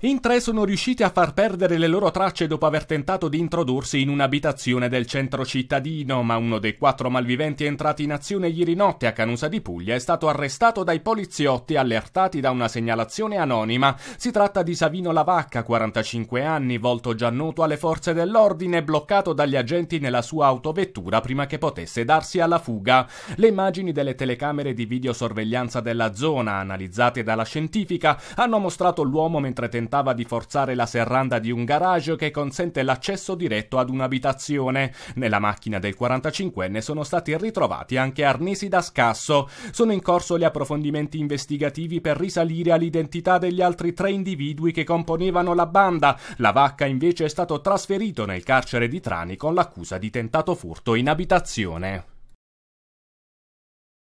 In tre sono riusciti a far perdere le loro tracce dopo aver tentato di introdursi in un'abitazione del centro cittadino, ma uno dei quattro malviventi entrati in azione ieri notte a Canusa di Puglia è stato arrestato dai poliziotti allertati da una segnalazione anonima. Si tratta di Savino Lavacca, 45 anni, volto già noto alle forze dell'ordine, bloccato dagli agenti nella sua autovettura prima che potesse darsi alla fuga. Le immagini delle telecamere di videosorveglianza della zona, analizzate dalla scientifica, hanno mostrato l'uomo mentre tentava tentava di forzare la serranda di un garage che consente l'accesso diretto ad un'abitazione. Nella macchina del 45enne sono stati ritrovati anche arnesi da scasso. Sono in corso gli approfondimenti investigativi per risalire all'identità degli altri tre individui che componevano la banda. La vacca invece è stato trasferito nel carcere di Trani con l'accusa di tentato furto in abitazione.